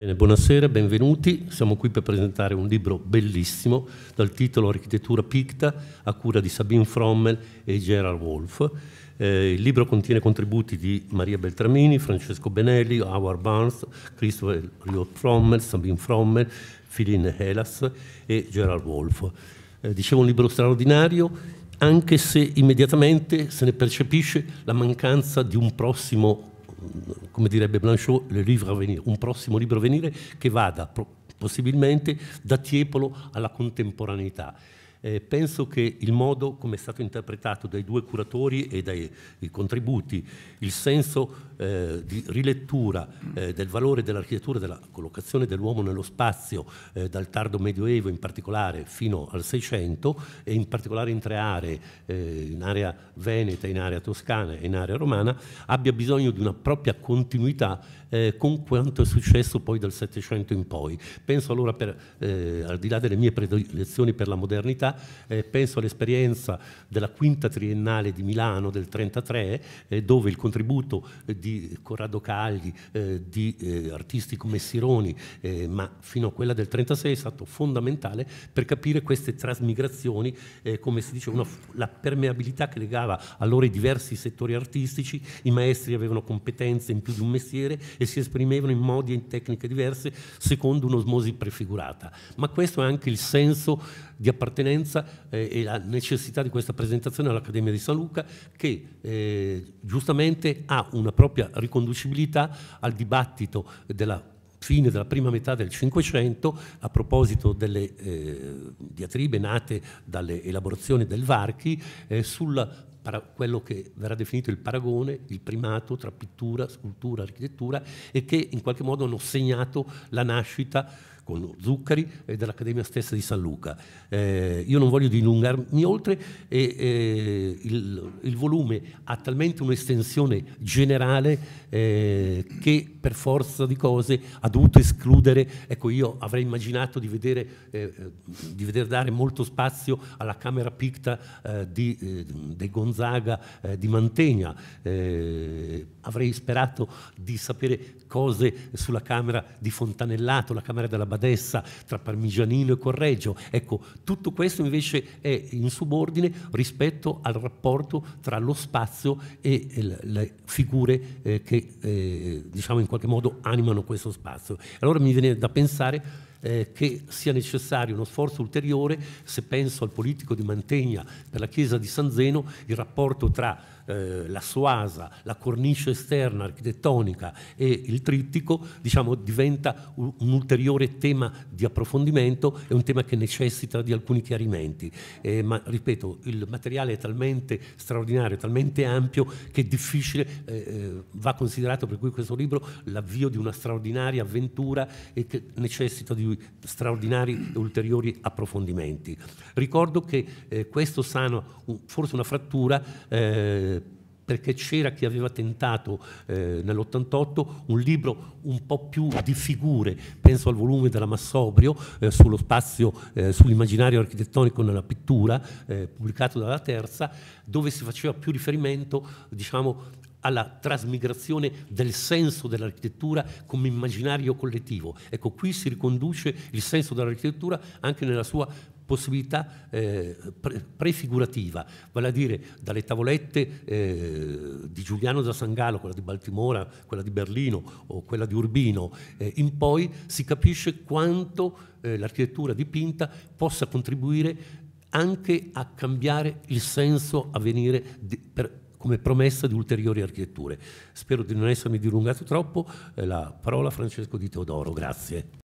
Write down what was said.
Bene, buonasera, benvenuti. Siamo qui per presentare un libro bellissimo dal titolo Architettura Picta a cura di Sabine Frommel e Gerald Wolf. Eh, il libro contiene contributi di Maria Beltramini, Francesco Benelli, Howard Barnes, Christopher Riot Frommel, Sabine Frommel, Filin Helas e Gerald Wolf. Eh, dicevo un libro straordinario anche se immediatamente se ne percepisce la mancanza di un prossimo come direbbe Blanchot, le livre venire, un prossimo libro a venire che vada possibilmente da Tiepolo alla contemporaneità. Eh, penso che il modo come è stato interpretato dai due curatori e dai contributi, il senso eh, di rilettura eh, del valore dell'architettura, della collocazione dell'uomo nello spazio eh, dal tardo medioevo in particolare fino al Seicento e in particolare in tre aree, eh, in area veneta, in area toscana e in area romana, abbia bisogno di una propria continuità eh, con quanto è successo poi dal Settecento in poi. Penso allora, per, al di là delle mie predilezioni per la modernità, politica, eh, penso all'esperienza della quinta triennale di Milano del 1933, eh, dove il contributo eh, di Corrado Cagli, eh, di eh, artisti come Sironi, ma fino a quella del 1936 è stato fondamentale per capire queste trasmigrazioni, come si dice, una, la permeabilità che legava allora i diversi settori artistici, i maestri avevano competenze in più di un mestiere e si esprimevano in modi e in tecniche diverse secondo un'osmosi prefigurata. Ma questo è anche il senso di appartenenza presenza eh, e la necessità di questa presentazione all'Accademia di San Luca che eh, giustamente ha una propria riconducibilità al dibattito della fine della prima metà del Cinquecento, a proposito delle eh, diatribe nate dalle elaborazioni del Varchi, eh, sul quello che verrà definito il paragone, il primato tra pittura, scultura, architettura e che in qualche modo hanno segnato la nascita con Zuccari e dell'Accademia stessa di San Luca. Eh, io non voglio dilungarmi oltre, e, eh, il, il, volume ha talmente un'estensione generale eh, che per forza di cose ha dovuto escludere, ecco io avrei immaginato di vedere, eh, eh, di vedere dare molto spazio alla Camera Picta eh, di, De Gonzaga di Mantegna, avrei sperato di sapere cose sulla Camera di Fontanellato, la Camera della Battaglia, Abadessa, tra Parmigianino e Correggio. Ecco, tutto questo invece è in subordine rispetto al rapporto tra lo spazio e le figure eh, che eh, diciamo in qualche modo animano questo spazio. Allora mi viene da pensare eh, che sia necessario uno sforzo ulteriore, se penso al politico di Mantegna per la chiesa di San Zeno, il rapporto tra eh, la soasa, la cornice esterna architettonica e il trittico, diciamo, diventa un, un, ulteriore tema di approfondimento, e un tema che necessita di alcuni chiarimenti. Eh, ma ripeto, il materiale è talmente straordinario, talmente ampio che è difficile, eh, eh, va considerato per cui questo libro l'avvio di una straordinaria avventura e che necessita di straordinari ulteriori approfondimenti. Ricordo che eh, questo sano, forse una frattura eh, perché c'era chi aveva tentato eh, nell'88 un libro un po' più di figure, penso al volume della Massobrio eh, sullo spazio, eh, sull'immaginario architettonico nella pittura, eh, pubblicato dalla Terza, dove si faceva più riferimento diciamo, alla trasmigrazione del senso dell'architettura come immaginario collettivo. Ecco, qui si riconduce il senso dell'architettura anche nella sua possibilità eh, pre- prefigurativa, vale a dire dalle tavolette eh, di Giuliano da Sangalo, quella di Baltimora, quella di Berlino o quella di Urbino, eh, in poi si capisce quanto eh, l'architettura dipinta possa contribuire anche a cambiare il senso a venire di, per, come promessa di ulteriori architetture. Spero di non essermi dilungato troppo, eh, la parola a Francesco Di Teodoro, grazie.